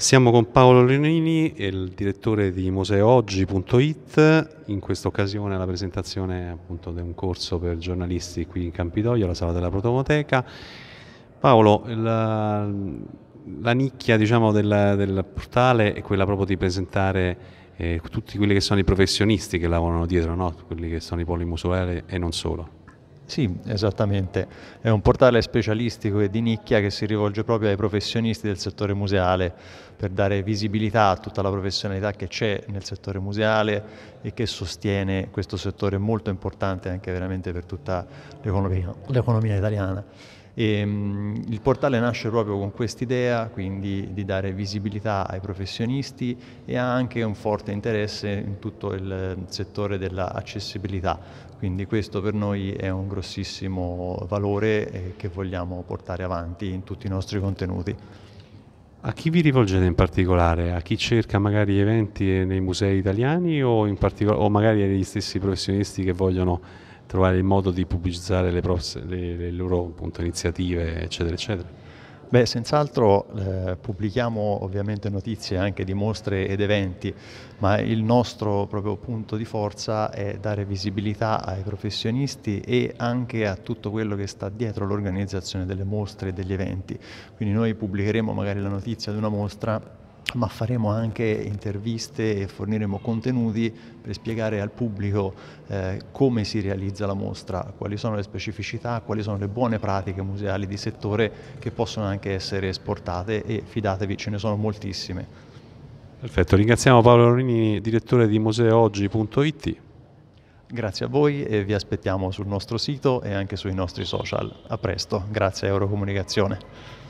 Siamo con Paolo Leonini, il direttore di museooggi.it, in questa occasione la presentazione appunto di un corso per giornalisti qui in Campidoglio, alla sala della Protomoteca. Paolo, la, la nicchia diciamo, del, del, portale è quella proprio di presentare eh, tutti quelli che sono i professionisti che lavorano dietro, no? quelli che sono i poli museali e non solo. Sì, esattamente. È un portale specialistico e di nicchia che si rivolge proprio ai professionisti del settore museale per dare visibilità a tutta la professionalità che c'è nel settore museale e che sostiene questo settore molto importante anche veramente per tutta l'economia, l'economia italiana. E, ehm, mh, il portale nasce proprio con quest'idea, quindi di dare visibilità ai professionisti e ha anche un forte interesse in tutto il settore dell'accessibilità, quindi questo per noi è un grossissimo valore eh, che vogliamo portare avanti in tutti i nostri contenuti. A chi vi rivolgete in particolare? A chi cerca magari eventi eh, nei musei italiani o, o magari agli stessi professionisti che vogliono trovare il modo di pubblicizzare le, prof, le, le loro appunto, iniziative, eccetera, eccetera? Beh, senz'altro eh, pubblichiamo ovviamente notizie anche di mostre ed eventi, ma il nostro proprio punto di forza è dare visibilità ai professionisti e anche a tutto quello che sta dietro l'organizzazione delle mostre e degli eventi. Quindi noi pubblicheremo magari la notizia di una mostra ma faremo anche interviste e forniremo contenuti per spiegare al pubblico eh, come si realizza la mostra, quali sono le specificità, quali sono le buone pratiche museali di settore che possono anche essere esportate e fidatevi ce ne sono moltissime. Perfetto, ringraziamo Paolo Ronini, direttore di museooggi.it. Grazie a voi e vi aspettiamo sul nostro sito e anche sui nostri social. A presto, grazie a Eurocomunicazione.